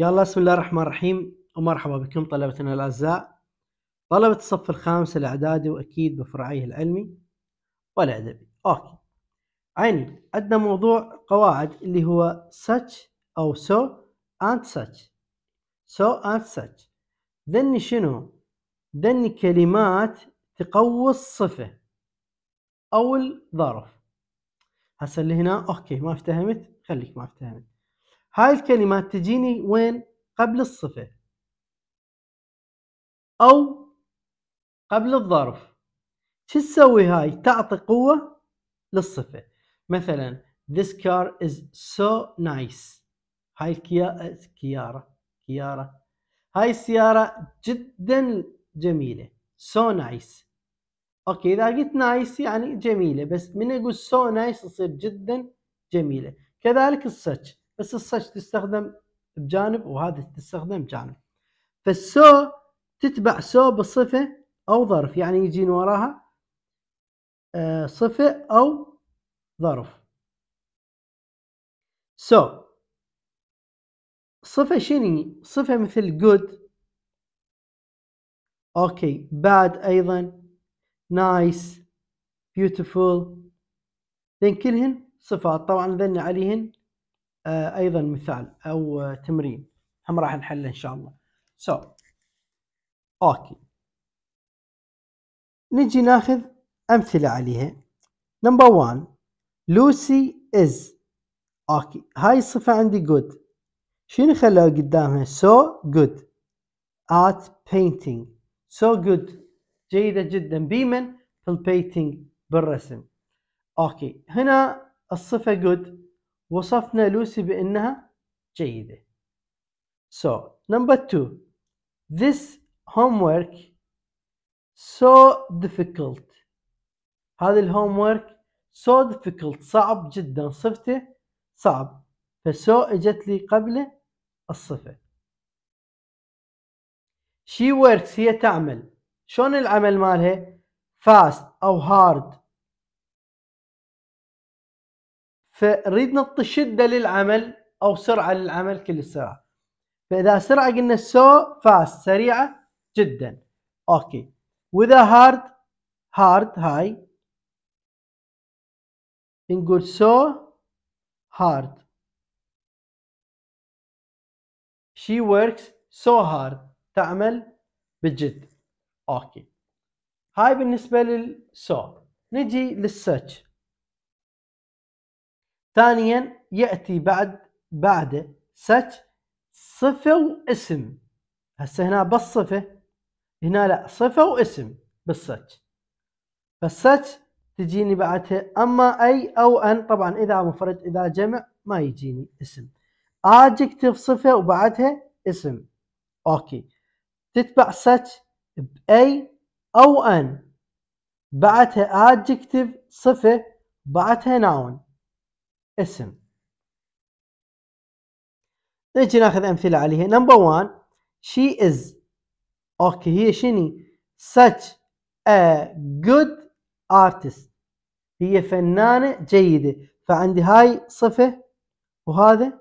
يلا بسم الله الرحمن الرحيم ومرحبا بكم طلبتنا الأعزاء طلبة الصف الخامس الإعدادي وأكيد بفرعيه العلمي والأدبي أوكي عيني عندنا موضوع قواعد اللي هو such أو so and such so and such ذني شنو؟ ذني كلمات تقوص صفة أو الظرف هسه اللي هنا أوكي ما افتهمت خليك ما افتهمت هاي الكلمات تجيني وين قبل الصفة أو قبل الظرف شو تسوي هاي تعطي قوة للصفة مثلا this car is so nice هاي الكيارة كيارة هاي السيارة جدا جميلة so nice اوكي اذا قلت نايس يعني جميله بس من اقول so nice تصير جدا جميله كذلك such بس الصج تستخدم بجانب وهذا تستخدم بجانب فالسو تتبع سو بصفة أو ظرف يعني يجين وراها آه، صفة أو ظرف سو صفة شنو صفة مثل good اوكي bad أيضا nice beautiful ذن كلهن صفات طبعا ذن عليهن آه، ايضا مثال او آه، تمرين هم راح نحله ان شاء الله سو so, اوكي okay. نجي ناخذ امثله عليها نمبر 1 لوسي از اوكي هاي الصفه عندي جود شنو خلوها قدامها سو جود ات painting سو جود جيده جدا بمن في البينتينج بالرسم اوكي هنا الصفه جود وصفنا لوسي بأنها جيدة. So number two, this homework so difficult. هذا الهومورك so difficult صعب جدا صفته صعب فسو اجت لي قبل الصفة. She works هي تعمل. شلون العمل مالها؟ fast أو hard فنريد نعطي شده للعمل او سرعه للعمل كل السرعه فاذا سرعه قلنا سو فاست سريعه جدا اوكي واذا هارد هارد هاي نقول سو هارد شي works سو هارد تعمل بجد اوكي هاي بالنسبه للسو نجي للسيرش ثانيا يأتي بعد بعده such صفة واسم هسه هنا بس صفة هنا لا صفة واسم بالسج فالسج such تجيني بعدها أما أي أو أن طبعا إذا مفرد إذا جمع ما يجيني اسم adjective صفة وبعدها اسم أوكي تتبع such بأي أو أن بعدها adjective صفة بعدها noun اسم نجي ناخذ امثله عليها نمبر 1 شي از اوكي هي شني such a good artist هي فنانه جيده فعندي هاي صفه وهذا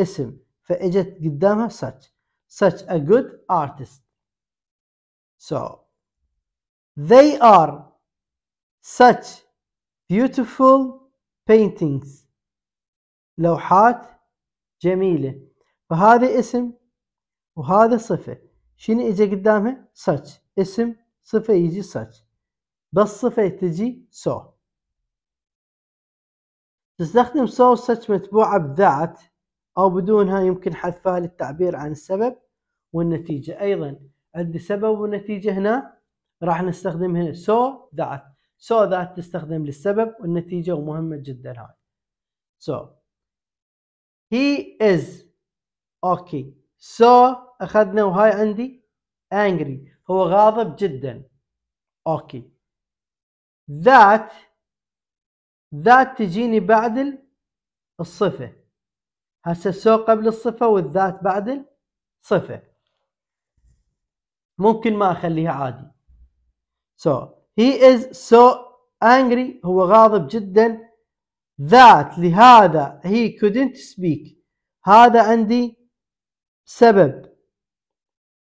اسم فاجت قدامها such such a good artist so they are such beautiful paintings لوحات جميلة فهذا اسم وهذا صفة شنو اجى قدامها such اسم صفة يجي such بس صفة تجي so تستخدم so و such متبوعة بذات أو بدونها يمكن حذفها للتعبير عن السبب والنتيجة أيضا عندي سبب ونتيجة هنا راح نستخدم هنا so that so that تستخدم للسبب والنتيجة ومهمة جدا هاي so هي از اوكي سو اخذنا وهاي عندي angry هو غاضب جدا اوكي ذات ذات تجيني بعد الصفة هسه سو قبل الصفة والذات بعد الصفة ممكن ما اخليها عادي so he is so angry هو غاضب جدا ذات لهذا he couldn't speak هذا عندي سبب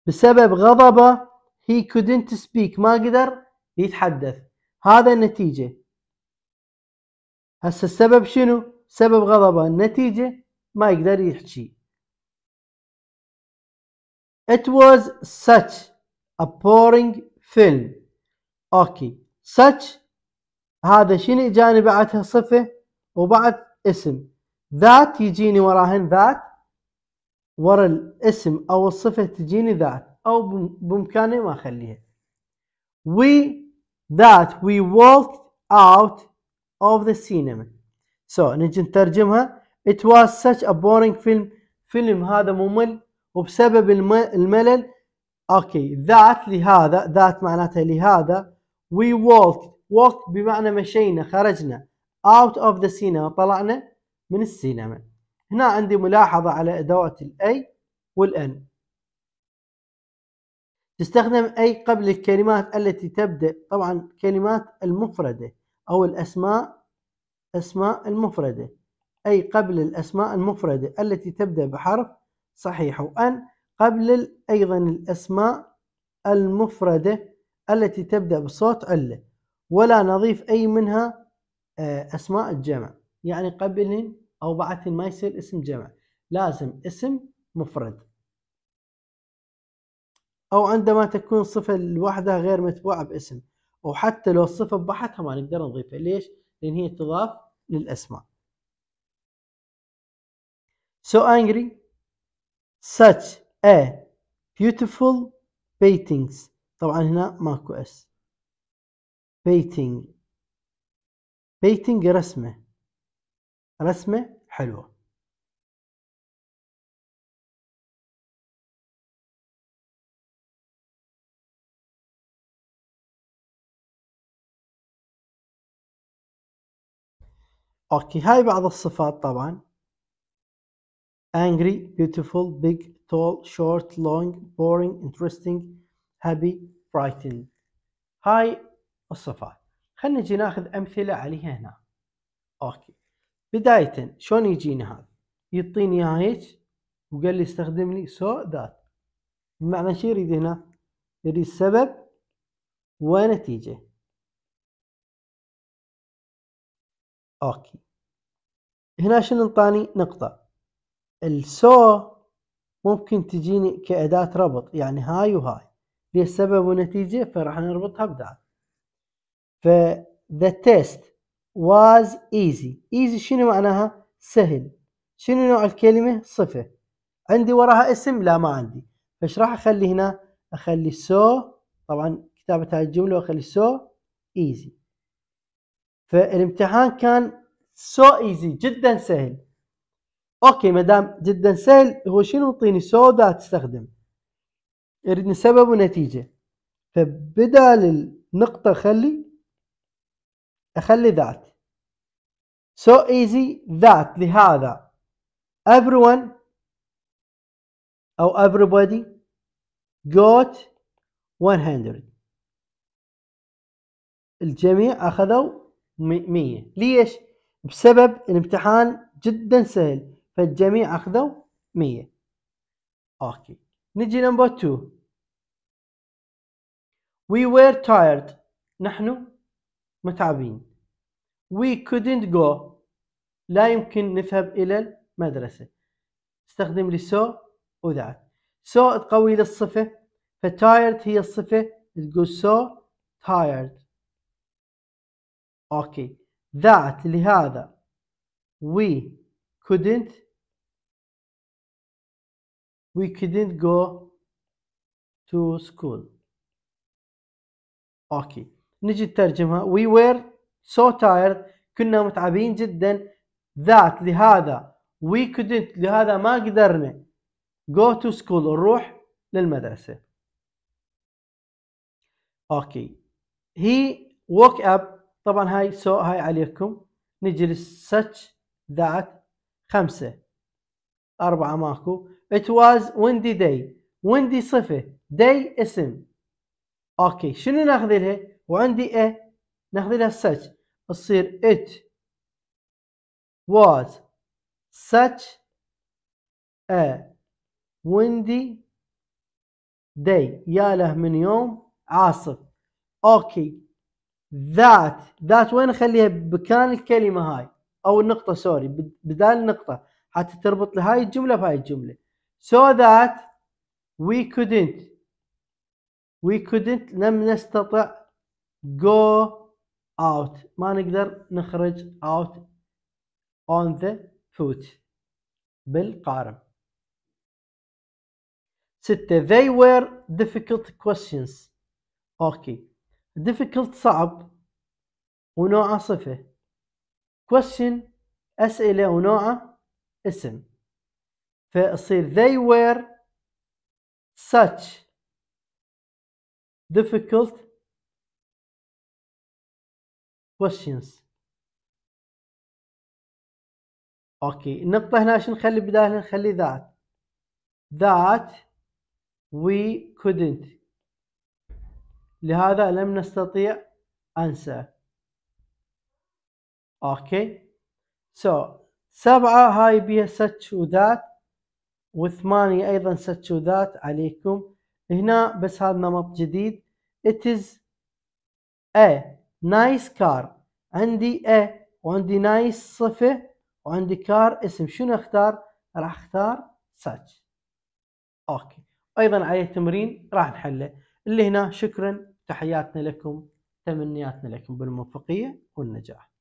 بسبب غضبه he couldn't speak ما قدر يتحدث هذا النتيجة هسه السبب شنو سبب غضبه النتيجة ما يقدر يحكي It was such a boring film. اوكي okay. such هذا شنو جاني بعدها صفة وبعد اسم ذات يجيني وراهن ذات ورا الاسم او الصفه تجيني ذات او بامكاني ما اخليها we that we walked out of the cinema so نجي نترجمها it was such a boring film فيلم هذا ممل وبسبب الملل اوكي okay. ذات لهذا ذات معناتها لهذا we walked walked بمعنى مشينا خرجنا out of the cinema طلعنا من السينما هنا عندي ملاحظة على أدوات الـ A والـ N تستخدم أي قبل الكلمات التي تبدأ طبعا كلمات المفردة أو الأسماء أسماء المفردة أي قبل الأسماء المفردة التي تبدأ بحرف صحيح وأن قبل أيضا الأسماء المفردة التي تبدأ بصوت علة ولا نضيف أي منها آه، أسماء الجمع يعني قبلهن أو بعدهن ما يصير اسم جمع لازم اسم مفرد أو عندما تكون صفة لوحدها غير متبوعة باسم وحتى لو الصفة ببحثها ما نقدر نضيفها ليش؟ لأن هي تضاف للأسماء So angry such a beautiful paintings طبعا هنا ماكو اس painting بيتنج رسمة رسمة حلوة اوكي هاي بعض الصفات طبعا angry beautiful big tall short long boring interesting happy frightened هاي الصفات خلينا نجي ناخذ امثله عليها هنا اوكي بدايه شلون يجيني هذا يعطيني اياها هيك وقال لي استخدم لي سو ذات بمعنى شو يريد هنا يريد سبب ونتيجه اوكي هنا شنو انطاني نقطه السو ممكن تجيني كأداة ربط يعني هاي وهاي ليه سبب ونتيجة فراح نربطها بذات ف the test was easy easy شنو معناها سهل شنو نوع الكلمة صفة عندي وراها اسم لا ما عندي فايش راح اخلي هنا اخلي so طبعا كتابة هاي الجملة واخلي so easy فالامتحان كان so easy جدا سهل اوكي ما دام جدا سهل هو شنو يعطيني so ذا تستخدم يريدني سبب ونتيجة فبدال النقطة خلي أخلي ذات so easy that لهذا everyone أو everybody got 100 الجميع أخذوا 100 ليش؟ بسبب الامتحان جدا سهل فالجميع أخذوا 100 أوكي نجي نمبر 2 We were tired نحن متعبين we couldn't go لا يمكن نذهب إلى المدرسة استخدم لي so و that so تقوي للصفة فتايرد هي الصفة تقول so tired اوكي that لهذا we couldn't we couldn't go to school اوكي نجي نترجمها we were so tired كنا متعبين جدا that لهذا we couldn't لهذا ما قدرنا go to school نروح للمدرسة اوكي هي ووك اب طبعا هاي so هاي عليكم نجلس such that خمسة أربعة ماكو it was windy day windy صفة day اسم اوكي شنو ناخذ لها وعندي A ناخذ لها such تصير it was such a windy day يا له من يوم عاصف اوكي ذات ذات وين اخليها بمكان الكلمه هاي او النقطه سوري بدال النقطه حتى تربط هاي الجمله بهاي الجمله so that we couldn't we couldn't لم نستطع go out ما نقدر نخرج out on the foot بالقارب ستة they were difficult questions اوكي difficult صعب ونوعه صفة question أسئلة ونوعه اسم فأصير they were such difficult questions اوكي النقطة هنا شنو نخلي بداية نخلي ذات ذات we couldn't لهذا لم نستطيع انسى اوكي so سبعة هاي بيها such و that وثمانية أيضا such و that عليكم هنا بس هذا نمط جديد it is a نايس كار عندي ا وعندي نايس صفة وعندي كار اسم شنو اختار راح اختار ساتش اوكي ايضا عليه تمرين راح نحله اللي هنا شكرا تحياتنا لكم تمنياتنا لكم بالموفقية والنجاح